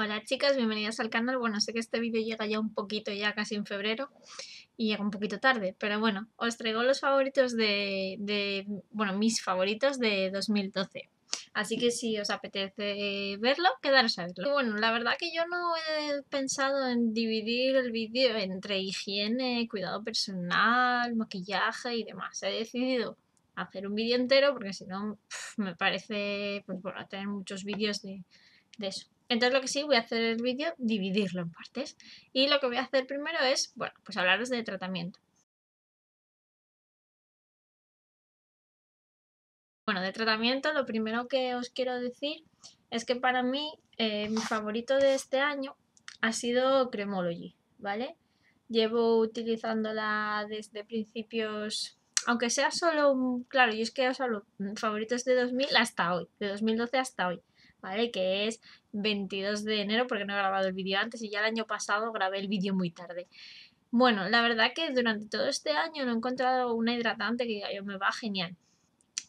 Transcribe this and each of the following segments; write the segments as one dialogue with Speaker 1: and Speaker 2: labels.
Speaker 1: Hola chicas, bienvenidas al canal. Bueno, sé que este vídeo llega ya un poquito, ya casi en febrero, y llega un poquito tarde, pero bueno, os traigo los favoritos de, bueno, mis favoritos de 2012. Así que si os apetece verlo, quedaros a verlo. Bueno, la verdad que yo no he pensado en dividir el vídeo entre higiene, cuidado personal, maquillaje y demás. He decidido hacer un vídeo entero porque si no me parece, pues bueno, tener muchos vídeos de eso. Entonces lo que sí voy a hacer el vídeo, dividirlo en partes. Y lo que voy a hacer primero es, bueno, pues hablaros de tratamiento. Bueno, de tratamiento lo primero que os quiero decir es que para mí eh, mi favorito de este año ha sido Cremology, ¿vale? Llevo utilizándola desde principios aunque sea solo claro, yo es que os hablo mm, favoritos de 2000 hasta hoy, de 2012 hasta hoy. ¿vale? Que es 22 de enero porque no he grabado el vídeo antes y ya el año pasado grabé el vídeo muy tarde. Bueno, la verdad que durante todo este año no he encontrado una hidratante que yo me va genial.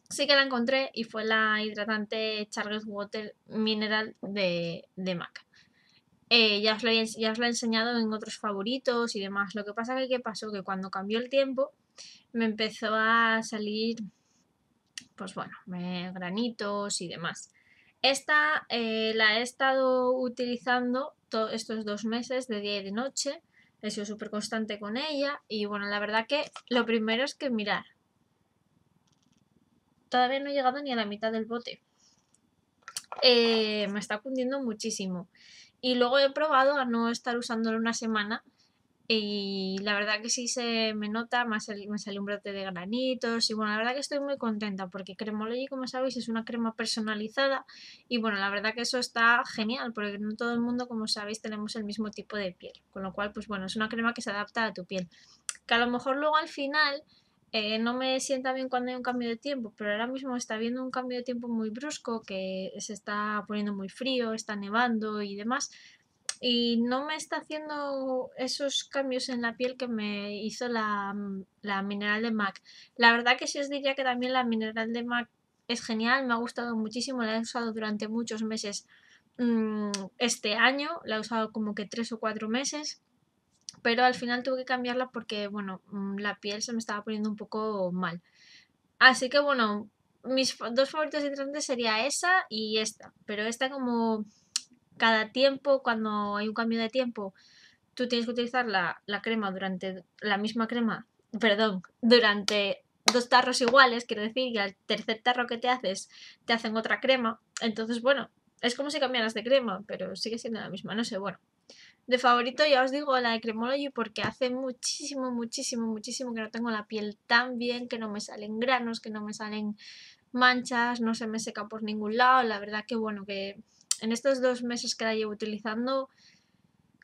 Speaker 1: Sí que la encontré y fue la hidratante Charles Water Mineral de, de MAC. Eh, ya, os la he, ya os he enseñado en otros favoritos y demás. Lo que pasa que pasó? Que cuando cambió el tiempo me empezó a salir, pues bueno, eh, granitos y demás. Esta eh, la he estado utilizando estos dos meses de día y de noche. He sido súper constante con ella y bueno, la verdad que lo primero es que mirar. Todavía no he llegado ni a la mitad del bote. Eh, me está cundiendo muchísimo. Y luego he probado a no estar usándolo una semana, y la verdad que sí se me nota, me, sale me salió un brote de granitos y bueno, la verdad que estoy muy contenta porque Cremology, como sabéis, es una crema personalizada y bueno, la verdad que eso está genial porque no todo el mundo, como sabéis, tenemos el mismo tipo de piel. Con lo cual, pues bueno, es una crema que se adapta a tu piel. Que a lo mejor luego al final eh, no me sienta bien cuando hay un cambio de tiempo, pero ahora mismo está habiendo un cambio de tiempo muy brusco, que se está poniendo muy frío, está nevando y demás y no me está haciendo esos cambios en la piel que me hizo mm, la, mineral de MAC. La verdad que sí os diría que también la mineral de MAC es genial, me ha gustado muchísimo, la he usado durante muchos meses mm, este año, la he usado como que tres o cuatro meses, pero al final tuve que cambiarla porque, bueno, mm, la piel se me estaba poniendo un poco mal. Así que, bueno, mis dos favoritos hidratantes sería esa y esta, pero esta como cada tiempo, cuando hay un cambio de tiempo, tú tienes que utilizar la, crema durante la misma crema, perdón, durante dos tarros iguales, quiero decir, y al tercer tarro que te haces te hacen otra crema. Entonces, bueno, es como si cambiaras de crema, pero sigue siendo la misma, no sé, bueno. De favorito ya os digo la de Cremology porque hace muchísimo, muchísimo, muchísimo que no tengo la piel tan bien, que no me salen granos, que no me salen manchas, no se me seca por ningún lado, la verdad que bueno, que en estos dos meses que la llevo utilizando,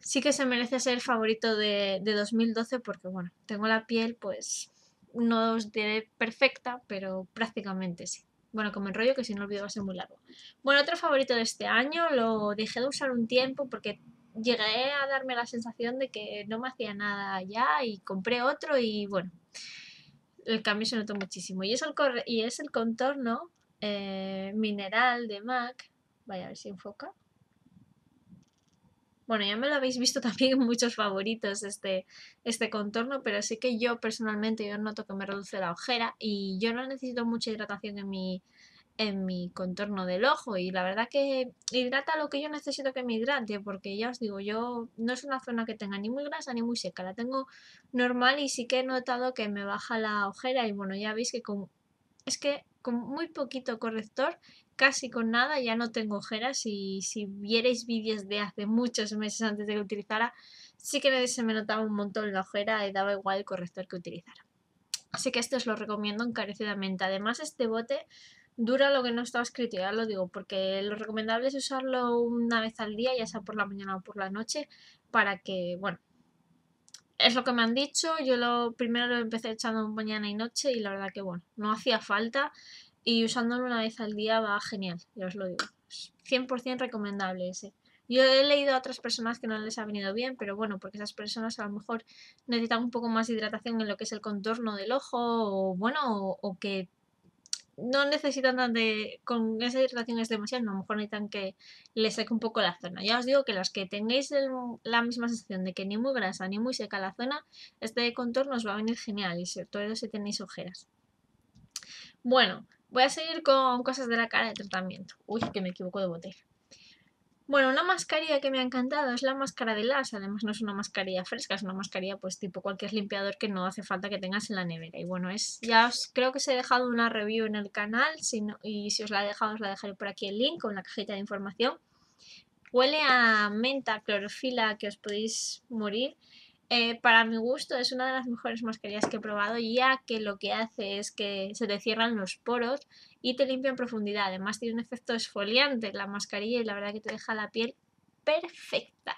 Speaker 1: sí que se merece ser el favorito de, 2012 porque, bueno, tengo la piel, pues, no os diré perfecta, pero prácticamente sí. Bueno, como rollo que si no olvido va a ser muy largo. Bueno, otro favorito de este año, lo dejé de usar un tiempo porque llegué a darme la sensación de que no me hacía nada ya y compré otro y bueno, el cambio se notó muchísimo. Y es el, y es el contorno eh, mineral de MAC Vaya, a ver si enfoca. Bueno, ya me lo habéis visto también en muchos favoritos este, este contorno, pero sí que yo personalmente yo noto que me reduce la ojera y yo no necesito mucha hidratación en mi, en mi contorno del ojo y la verdad que hidrata lo que yo necesito que me hidrate porque ya os digo, yo no es una zona que tenga ni muy grasa ni muy seca, la tengo normal y sí que he notado que me baja la ojera y bueno, ya veis que con... es que con muy poquito corrector, casi con nada, ya no tengo ojeras y si vierais vídeos de hace muchos meses antes de que utilizara, sí que se me notaba un montón la ojera y daba igual el corrector que utilizara. Así que esto os lo recomiendo encarecidamente. Además este bote dura lo que no estaba escrito, ya lo digo, porque lo recomendable es usarlo una vez al día, ya sea por la mañana o por la noche, para que, bueno, es lo que me han dicho. Yo lo primero lo empecé echando mañana y noche y la verdad que bueno, no hacía falta y usándolo una vez al día va genial, ya os lo digo. 100% recomendable ese. Yo he leído a otras personas que no les ha venido bien, pero bueno, porque esas personas a lo mejor necesitan un poco más de hidratación en lo que es el contorno del ojo o bueno, o que no necesitan tanto, de. Con esa irritación es demasiado, a lo mejor necesitan que le seque un poco la zona. Ya os digo que las que tengáis la misma sensación de que ni muy grasa ni muy seca la zona, este contorno os va a venir genial y sobre todo si tenéis ojeras. Bueno, voy a seguir con cosas de la cara de tratamiento. Uy, que me equivoco de botella. Bueno, una mascarilla que me ha encantado es la máscara de las, además no es una mascarilla fresca, es una mascarilla pues tipo cualquier limpiador que no hace falta que tengas en la nevera. Y bueno, es ya os, creo que os he dejado una review en el canal si y si os la he dejado os la dejaré por aquí el link con la cajita de información. Huele a menta, clorofila, que os podéis morir. Eh, para mi gusto es una de las mejores mascarillas que he probado ya que lo que hace es que se te cierran los poros y te limpia en profundidad. Además tiene un efecto esfoliante la mascarilla y la verdad que te deja la piel perfecta.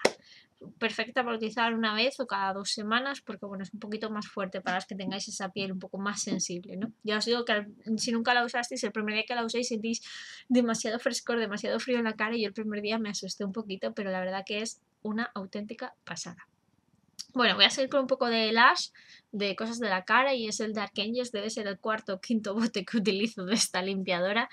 Speaker 1: Perfecta para utilizar una vez o cada dos semanas porque bueno, es un poquito más fuerte para las que tengáis esa piel un poco más sensible. ¿no? Ya os digo que si nunca la usasteis, el primer día que la uséis sentís demasiado frescor, demasiado frío en la cara y yo el primer día me asusté un poquito, pero la verdad que es una auténtica pasada. Bueno, voy a seguir con un poco de lash, de cosas de la cara, y es el de Angels, debe ser el cuarto o quinto bote que utilizo de esta limpiadora.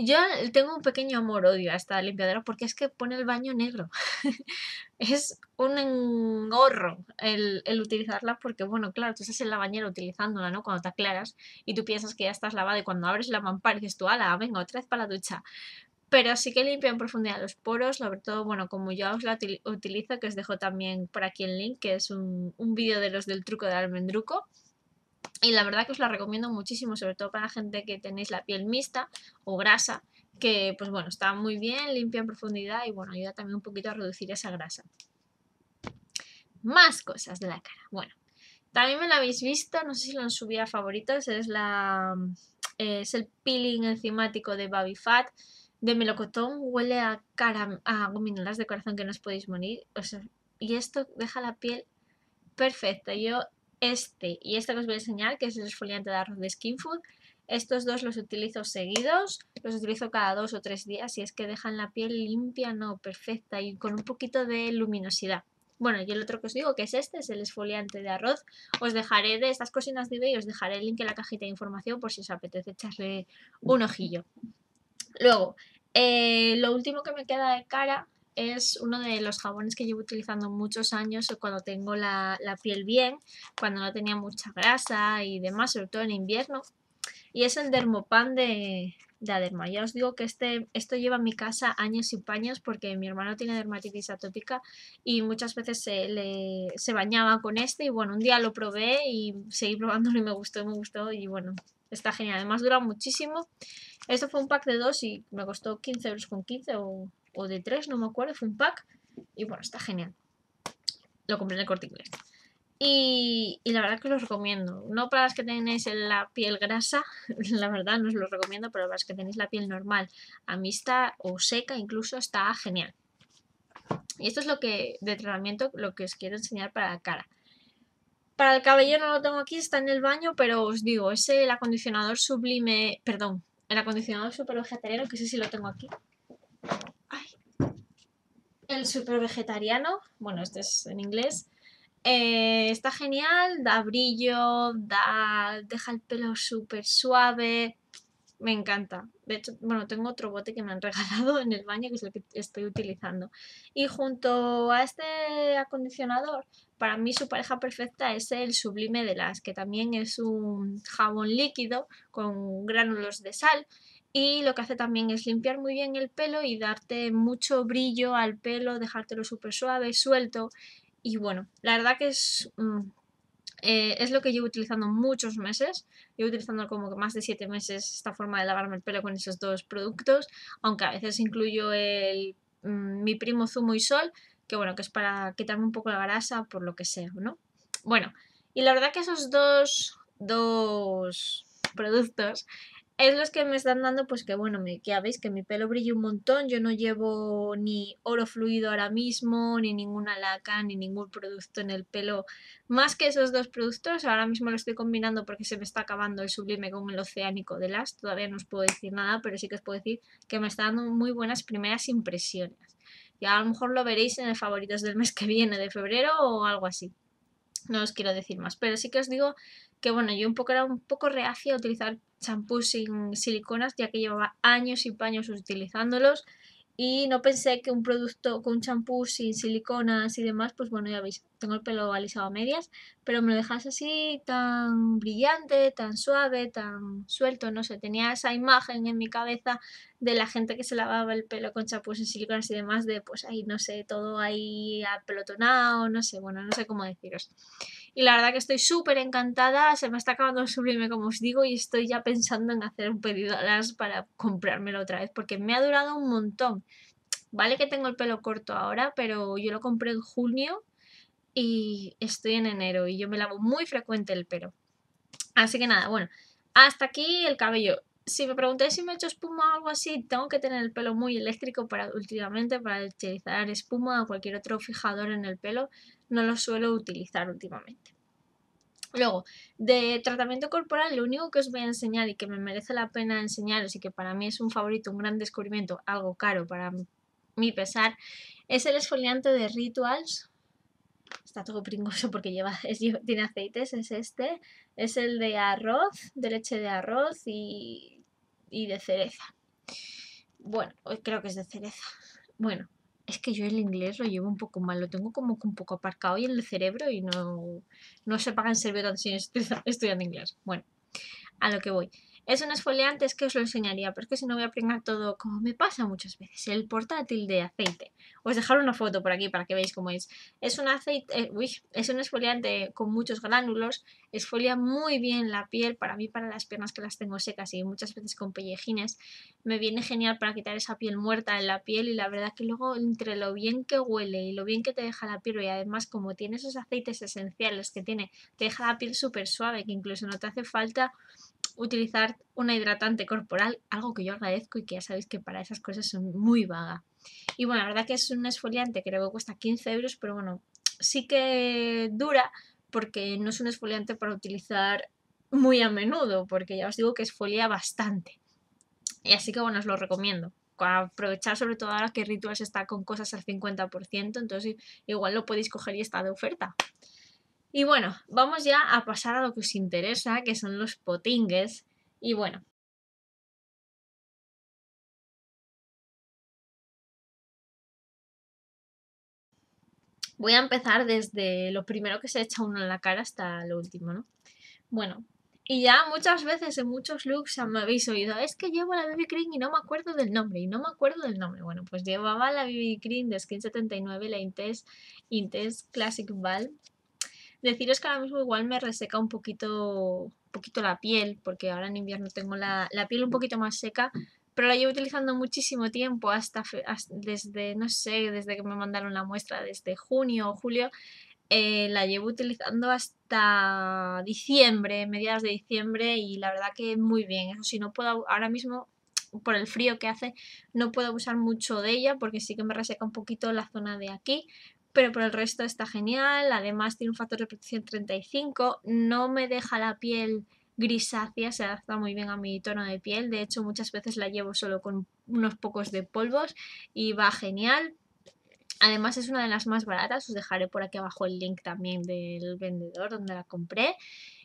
Speaker 1: Yo tengo un pequeño amor-odio a esta limpiadora porque es que pone el baño negro. es un engorro el, utilizarla porque, bueno, claro, tú estás en la bañera utilizándola, ¿no? Cuando te aclaras y tú piensas que ya estás lavada y cuando abres la mampara dices tú, ala, venga, otra vez para la ducha pero sí que limpia en profundidad los poros, sobre todo, bueno, como yo os la utilizo, que os dejo también por aquí el link, que es un, un vídeo de los del truco de almendruco. Y la verdad que os la recomiendo muchísimo, sobre todo para la gente que tenéis la piel mixta o grasa, que pues bueno, está muy bien, limpia en profundidad y bueno, ayuda también un poquito a reducir esa grasa. Más cosas de la cara. Bueno, también me la habéis visto, no sé si lo han subido a favoritos, es la... Es el peeling enzimático de Baby Fat de melocotón huele a, caram a gominolas de corazón que no os podéis morir. y esto deja la piel perfecta. Yo este y este que os voy a enseñar, que es el esfoliante de arroz de Skin Food, estos dos los utilizo seguidos, los utilizo cada dos o tres días y es que dejan la piel limpia, no, perfecta y con un poquito de luminosidad. Bueno, y el otro que os digo, que es este, es el esfoliante de arroz. Os dejaré de estas cocinas de y os dejaré el link en la cajita de información por si os apetece echarle un ojillo. Luego, eh, lo último que me queda de cara es uno de los jabones que llevo utilizando muchos años cuando tengo la, piel bien, cuando no tenía mucha grasa y demás, sobre todo en invierno. Y es el Dermopan de, de Aderma. Ya os digo que este, esto lleva en mi casa años y paños porque mi hermano tiene dermatitis atópica y muchas veces se, le, se bañaba con este y bueno, un día lo probé y seguí probándolo y me gustó, me gustó y bueno, Está genial, además dura muchísimo. Esto fue un pack de dos y me costó 15 euros con 15 o, de 3, no me acuerdo, fue un pack. Y bueno, está genial. Lo compré en el corte Y, la verdad que los recomiendo. No para las que tenéis la piel grasa, la verdad no os lo recomiendo, pero para las que tenéis la piel normal, amista o seca incluso, está genial. Y esto es lo que de tratamiento, lo que os quiero enseñar para la cara. Para el cabello no lo tengo aquí, está en el baño, pero os digo, es el acondicionador sublime, perdón, el acondicionador super vegetariano, que sé si lo tengo aquí. El super vegetariano, bueno, este es en inglés. Eh, está genial, da brillo, da, deja el pelo súper suave, me encanta. De hecho, bueno, tengo otro bote que me han regalado en el baño, que es el que estoy utilizando. Y junto a este acondicionador, para mí su pareja perfecta es el Sublime de las, que también es un jabón líquido con gránulos de sal. Y lo que hace también es limpiar muy bien el pelo y darte mucho brillo al pelo, dejártelo súper suave, suelto. Y bueno, la verdad que es mm, eh, es lo que llevo utilizando muchos meses. Llevo utilizando como más de siete meses esta forma de lavarme el pelo con esos dos productos, aunque a veces incluyo el, mm, mi primo zumo y sol, que bueno, que es para quitarme un poco la grasa por lo que sea, ¿no? Bueno, y la verdad que esos dos, dos productos es los que me están dando, pues que bueno, me, que ya veis que mi pelo brilla un montón, yo no llevo ni oro fluido ahora mismo, ni ninguna laca, ni ningún producto en el pelo, más que esos dos productos, ahora mismo lo estoy combinando porque se me está acabando el sublime con el oceánico de las, todavía no os puedo decir nada, pero sí que os puedo decir que me está dando muy buenas primeras impresiones, ya a lo mejor lo veréis en el favoritos del mes que viene de febrero o algo así no os quiero decir más, pero sí que os digo que bueno, yo un poco era un poco reacia a utilizar champús sin siliconas, ya que llevaba años y paños utilizándolos y no pensé que un producto con champús y siliconas y demás, pues bueno, ya veis, tengo el pelo alisado a medias, pero me lo dejas así tan brillante, tan suave, tan suelto, no sé, tenía esa imagen en mi cabeza de la gente que se lavaba el pelo con champús y siliconas y demás, de pues ahí, no sé, todo ahí apelotonado, no sé, bueno, no sé cómo deciros y la verdad que estoy súper encantada, se me está acabando el sublime como os digo y estoy ya pensando en hacer un pedido a las para comprármelo otra vez porque me ha durado un montón. Vale que tengo el pelo corto ahora, pero yo lo compré en junio y estoy en enero y yo me lavo muy frecuente el pelo. Así que nada, bueno, hasta aquí el cabello si me preguntáis si me he hecho espuma o algo así, tengo que tener el pelo muy eléctrico para últimamente para utilizar espuma o cualquier otro fijador en el pelo. No lo suelo utilizar últimamente. Luego, de tratamiento corporal, lo único que os voy a enseñar y que me merece la pena enseñaros y que para mí es un favorito, un gran descubrimiento, algo caro para mi pesar, es el esfoliante de Rituals. Está todo pringoso porque lleva, tiene aceites, es este. Es el de arroz, de leche de arroz y y de cereza. Bueno, creo que es de cereza. Bueno, es que yo el inglés lo llevo un poco mal, lo tengo como un poco aparcado y en el cerebro y no, se pagan en serio tan sin estudiando inglés. Bueno, a lo que voy. Es un esfoliante, es que os lo enseñaría, pero es que si no voy a pringar todo como me pasa muchas veces. El portátil de aceite. Os dejaré una foto por aquí para que veáis cómo es. Es un aceite, eh, es un esfoliante con muchos gránulos. Esfolia muy bien la piel, para mí, para las piernas que las tengo secas y muchas veces con pellejines. Me viene genial para quitar esa piel muerta en la piel y la verdad que luego entre lo bien que huele y lo bien que te deja la piel y además como tiene esos aceites esenciales que tiene, te deja la piel súper suave que incluso no te hace falta utilizar una hidratante corporal, algo que yo agradezco y que ya sabéis que para esas cosas son muy vaga. Y bueno, la verdad que es un esfoliante, creo que cuesta 15 euros, pero bueno, sí que dura porque no es un esfoliante para utilizar muy a menudo, porque ya os digo que exfolia bastante. Y así que bueno, os lo recomiendo. Aprovechar sobre todo ahora que Rituals está con cosas al 50%, entonces igual lo podéis coger y está de oferta. Y bueno, vamos ya a pasar a lo que os interesa, que son los potingues. Y bueno, voy a empezar desde lo primero que se echa uno en la cara hasta lo último, ¿no? Bueno, y ya muchas veces en muchos looks me habéis oído, es que llevo la BB Cream y no me acuerdo del nombre, y no me acuerdo del nombre. Bueno, pues llevaba la BB Cream de Skin 79, la Intest, Intes Classic Val, Deciros que ahora mismo igual me reseca un poquito, un poquito la piel, porque ahora en invierno tengo la, piel un poquito más seca, pero la llevo utilizando muchísimo tiempo, hasta, desde, no sé, desde que me mandaron la muestra, desde junio o julio, eh, la llevo utilizando hasta diciembre, mediados de diciembre, y la verdad que muy bien. Eso sí, no puedo, ahora mismo por el frío que hace, no puedo abusar mucho de ella porque sí que me reseca un poquito la zona de aquí, pero por el resto está genial. Además tiene un factor de protección 35, no me deja la piel grisácea, se adapta muy bien a mi tono de piel. De hecho, muchas veces la llevo solo con unos pocos de polvos y va genial. Además es una de las más baratas, os dejaré por aquí abajo el link también del vendedor donde la compré.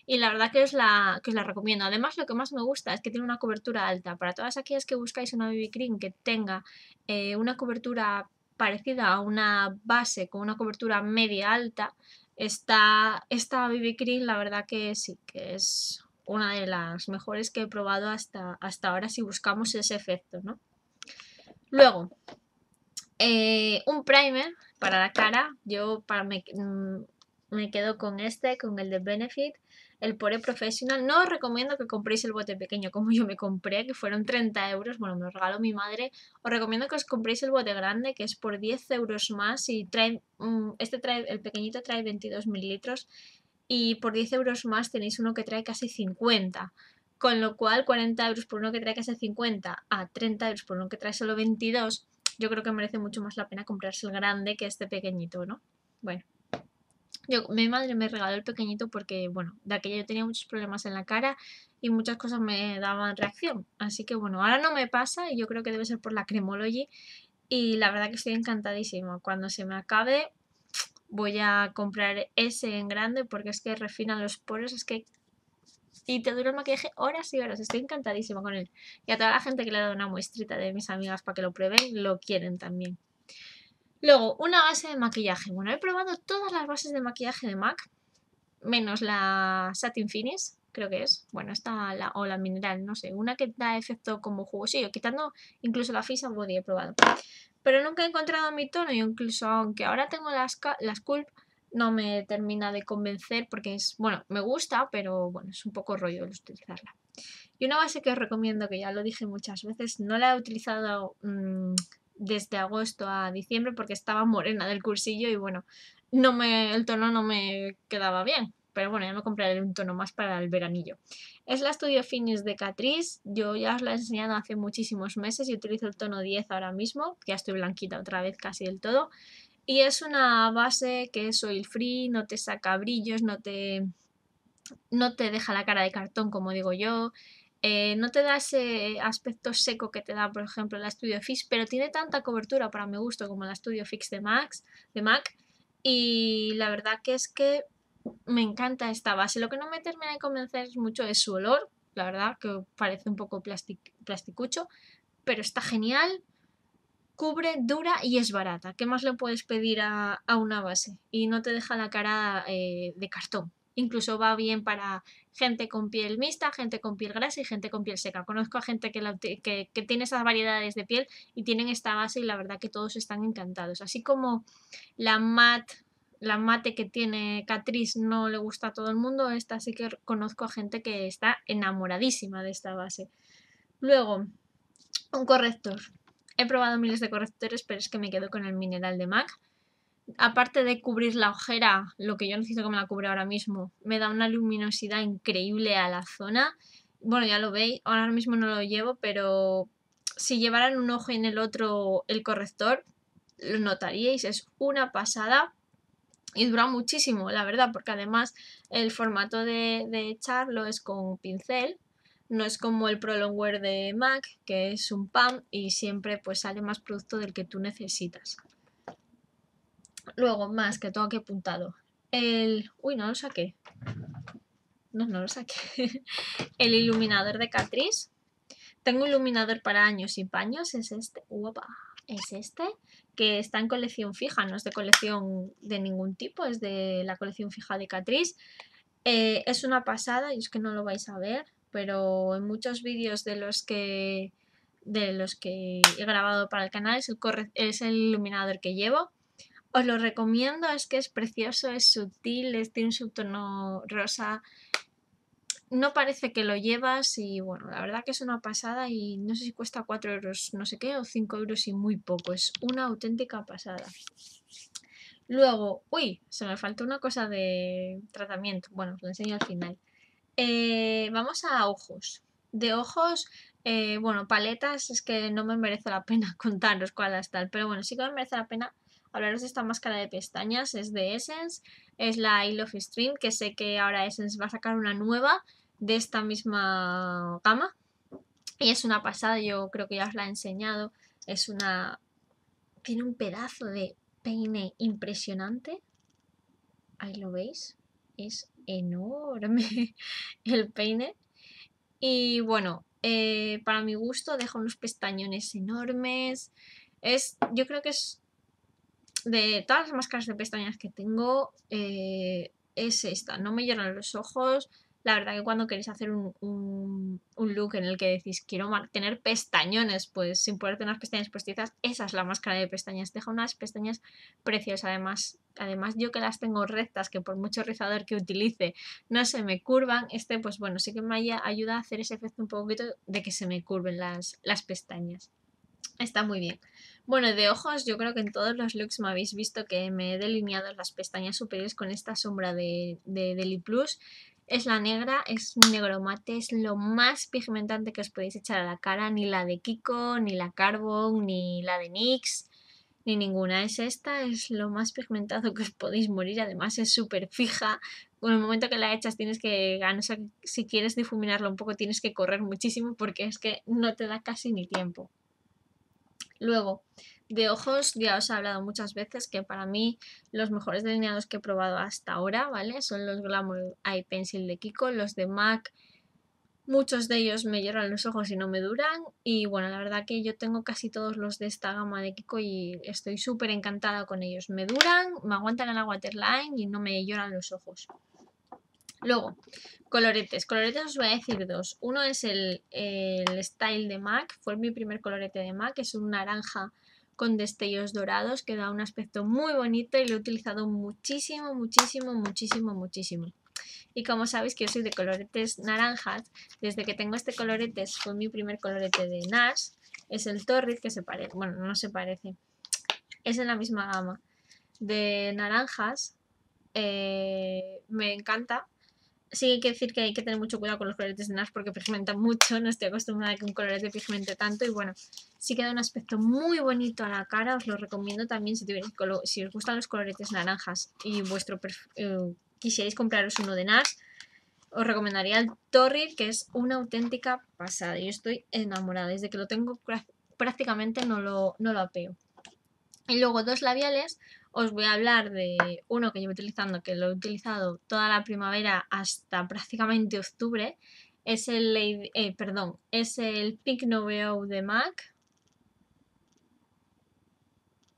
Speaker 1: Y la verdad que os la, que la recomiendo. Además lo que más me gusta es que tiene una cobertura alta. Para todas aquellas que buscáis una BB Cream que tenga eh, una cobertura parecida a una base con una cobertura media alta, esta, esta BB Cream la verdad que sí, que es una de las mejores que he probado hasta, hasta ahora si buscamos ese efecto, Luego, eh, un primer para la cara, yo mm, me quedo con este, con el de Benefit, el Pore Professional. No os recomiendo que compréis el bote pequeño como yo me compré, que fueron 30 euros, bueno, me lo regaló mi madre. Os recomiendo que os compréis el bote grande, que es por 10 euros más y trae, mm, este trae, el pequeñito trae 22 mililitros y por 10 euros más tenéis uno que trae casi 50. Con lo cual, 40 euros por uno que trae casi 50 a 30 euros por uno que trae solo 22, yo creo que merece mucho más la pena comprarse el grande que este pequeñito, ¿no? Bueno. Yo, mi madre me regaló el pequeñito porque, bueno, de aquella yo tenía muchos problemas en la cara y muchas cosas me daban reacción. Así que, bueno, ahora no me pasa y yo creo que debe ser por la Cremology. Y la verdad que estoy encantadísima. Cuando se me acabe, voy a comprar ese en grande porque es que refina los poros, es que... Y te dura el maquillaje horas y horas, estoy encantadísima con él. Y a toda la gente que le ha dado una muestrita de mis amigas para que lo prueben, lo quieren también. Luego, una base de maquillaje. Bueno, he probado todas las bases de maquillaje de MAC, menos la Satin Finish, creo que es. Bueno, esta la, o la mineral, no sé, una que da efecto como jugosillo, quitando incluso la Fisa Body he probado. Pero nunca he encontrado mi tono y incluso aunque ahora tengo las, las Culp, no me termina de convencer porque es, bueno, me gusta, pero bueno, es un poco rollo el utilizarla. Y una base que os recomiendo, que ya lo dije muchas veces, no la he utilizado mm, desde agosto a diciembre porque estaba morena del cursillo y bueno, no me, el tono no me quedaba bien. Pero bueno, ya me compraré un tono más para el veranillo. Es la Studio Finish de Catrice. Yo ya os la he enseñado hace muchísimos meses y utilizo el tono 10 ahora mismo. Ya estoy blanquita otra vez casi del todo. Y es una base que es oil free, no te saca brillos, no te, no te deja la cara de cartón como digo yo. Eh, no te da ese aspecto seco que te da, por ejemplo, la Studio Fix, pero tiene tanta cobertura para mi gusto como la Studio Fix de, Max, de Mac. Y la verdad que es que me encanta esta base. Lo que no me termina de convencer mucho es su olor, la verdad que parece un poco plasticucho, pero está genial, cubre, dura y es barata. ¿Qué más le puedes pedir a, una base? Y no te deja la cara eh, de cartón. Incluso va bien para gente con piel mixta, gente con piel grasa y gente con piel seca. Conozco a gente que, tiene esas variedades de piel y tienen esta base y la verdad que todos están encantados. Así como la matte la mate que tiene Catrice no le gusta a todo el mundo, esta sí que conozco a gente que está enamoradísima de esta base. Luego, un corrector. He probado miles de correctores, pero es que me quedo con el mineral de MAC aparte de cubrir la ojera, lo que yo necesito que me la cubre ahora mismo, me da una luminosidad increíble a la zona. Bueno, ya lo veis, ahora mismo no lo llevo, pero si llevaran un ojo y en el otro el corrector, lo notaríais, es una pasada. Y dura muchísimo, la verdad, porque además el formato de, echarlo es con pincel, no es como el prolonguer de Mac, que es un pan y siempre pues sale más producto del que tú necesitas. Luego, más, que tengo aquí apuntado. El... Uy, no lo saqué. No, no lo saqué. el iluminador de Catrice. Tengo iluminador para años y paños, es este. es este, que está en colección fija, no es de colección de ningún tipo, es de la colección fija de Catrice. Eh, es una pasada, y es que no lo vais a ver, pero en muchos vídeos de los que de los que he grabado para el canal es el iluminador que llevo. Os lo recomiendo, es que es precioso, es sutil, es, tiene un subtono rosa. No parece que lo llevas y bueno, la verdad que es una pasada y no sé si cuesta 4 euros no sé qué o 5 euros y muy poco. Es una auténtica pasada. Luego, uy, se me faltó una cosa de tratamiento. Bueno, os lo enseño al final. Eh, vamos a ojos. De ojos, eh, bueno, paletas es que no me merece la pena contaros cuáles tal, pero bueno, sí que me merece la pena hablaros de esta máscara de pestañas, es de Essence, es la I Love Stream, que sé que ahora Essence va a sacar una nueva de esta misma cama, Y es una pasada, yo creo que ya os la he enseñado. Es una... Tiene un pedazo de peine impresionante. Ahí lo veis. Es enorme el peine. Y bueno, eh, para mi gusto deja unos pestañones enormes. Es, yo creo que es de todas las máscaras de pestañas que tengo, eh, es esta. No me lloran los ojos. La verdad que cuando queréis hacer un, look en el que decís quiero tener pestañones, pues sin poder tener unas pestañas postizas, esa es la máscara de pestañas. Deja unas pestañas preciosas. Además, además yo que las tengo rectas, que por mucho rizador que utilice no se me curvan, este pues bueno, sí que me ayuda a hacer ese efecto un poquito de que se me curven las, las pestañas. Está muy bien. Bueno, de ojos, yo creo que en todos los looks me habéis visto que me he delineado las pestañas superiores con esta sombra de, de Deli Plus. Es la negra, es negro mate, es lo más pigmentante que os podéis echar a la cara. Ni la de Kiko, ni la Carbon, ni la de NYX, ni ninguna. Es esta, es lo más pigmentado que os podéis morir. Además es súper fija. con el momento que la echas tienes que, ganar si quieres difuminarlo un poco, tienes que correr muchísimo porque es que no te da casi ni tiempo. Luego, de ojos ya os he hablado muchas veces que para mí los mejores delineados que he probado hasta ahora, ¿vale? Son los Glamour Eye Pencil de Kiko, los de MAC. Muchos de ellos me lloran los ojos y no me duran. Y bueno, la verdad que yo tengo casi todos los de esta gama de Kiko y estoy súper encantada con ellos. Me duran, me aguantan en la waterline y no me lloran los ojos. Luego, coloretes. Coloretes os voy a decir dos. Uno es el, Style de MAC. Fue mi primer colorete de MAC. Es un naranja con destellos dorados que da un aspecto muy bonito y lo he utilizado muchísimo, muchísimo, muchísimo, muchísimo. Y como sabéis que yo soy de coloretes naranjas, desde que tengo este colorete fue mi primer colorete de Nash, es el Torrid que se parece, bueno, no se parece, es en la misma gama de naranjas, eh, me encanta sí hay que decir que hay que tener mucho cuidado con los coloretes de Nars porque pigmentan mucho, no estoy acostumbrada a que un colorete pigmente tanto y bueno, sí que da un aspecto muy bonito a la cara, os lo recomiendo también si, os gustan los coloretes naranjas y vuestro eh, quisierais compraros uno de Nars. os recomendaría el Torrid que es una auténtica pasada, yo estoy enamorada, desde que lo tengo prácticamente no lo, no lo apeo. Y luego dos labiales, os voy a hablar de uno que llevo utilizando, que lo he utilizado toda la primavera hasta prácticamente octubre. Es el, eh, perdón, es el Pink Noveo de MAC.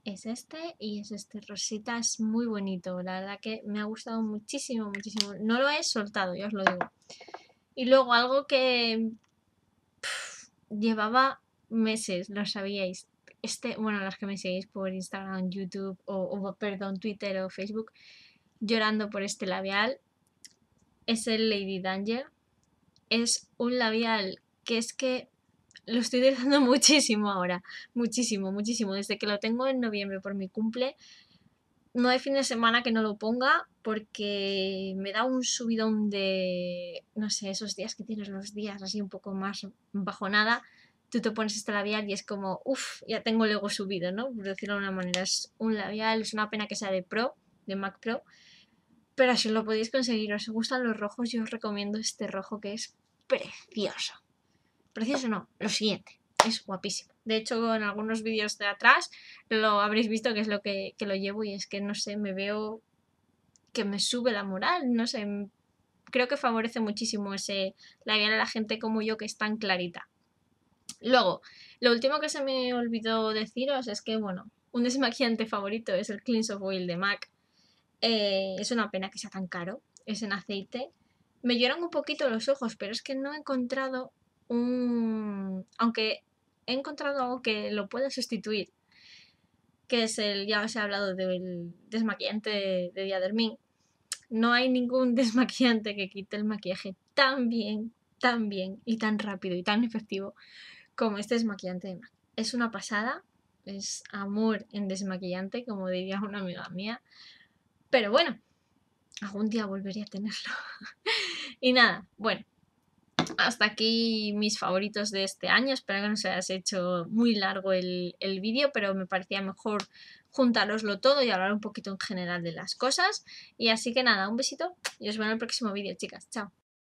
Speaker 1: Es este y es este rosita, es muy bonito, la verdad que me ha gustado muchísimo, muchísimo. No lo he soltado, ya os lo digo. Y luego algo que llevaba meses, lo sabíais, este, bueno, las que me seguís por Instagram, YouTube o, perdón, Twitter o Facebook, llorando por este labial. Es el Lady Danger. Es un labial que es que lo estoy utilizando muchísimo ahora. Muchísimo, muchísimo. Desde que lo tengo en noviembre por mi cumple. No hay fin de semana que no lo ponga porque me da un subidón de, no sé, esos días que tienes los días así un poco más bajonada tú te pones este labial y es como, uff, ya tengo el ego subido, ¿no? Por decirlo de una manera, es un labial, es una pena que sea de Pro, de Mac Pro, pero si lo podéis conseguir, os gustan los rojos, yo os recomiendo este rojo que es precioso. Precioso no, lo siguiente, es guapísimo. De hecho, en algunos vídeos de atrás lo habréis visto que es lo que, que lo llevo y es que, no sé, me veo que me sube la moral, no sé, creo que favorece muchísimo ese labial a la gente como yo que es tan clarita. Luego, lo último que se me olvidó deciros es que, bueno, un desmaquillante favorito es el Cleanse of Oil de MAC. Eh, es una pena que sea tan caro, es en aceite. Me lloran un poquito los ojos, pero es que no he encontrado un... Aunque he encontrado algo que lo pueda sustituir, que es el, ya os he hablado del desmaquillante de, Diadermín. No hay ningún desmaquillante que quite el maquillaje tan bien, tan bien y tan rápido y tan efectivo como este desmaquillante de MAC. Es una pasada, es amor en desmaquillante, como diría una amiga mía. Pero bueno, algún día volvería a tenerlo. y nada, bueno, hasta aquí mis favoritos de este año. Espero que no se haya hecho muy largo el, vídeo, pero me parecía mejor juntaroslo todo y hablar un poquito en general de las cosas. Y así que nada, un besito y os veo en el próximo vídeo, chicas. Chao.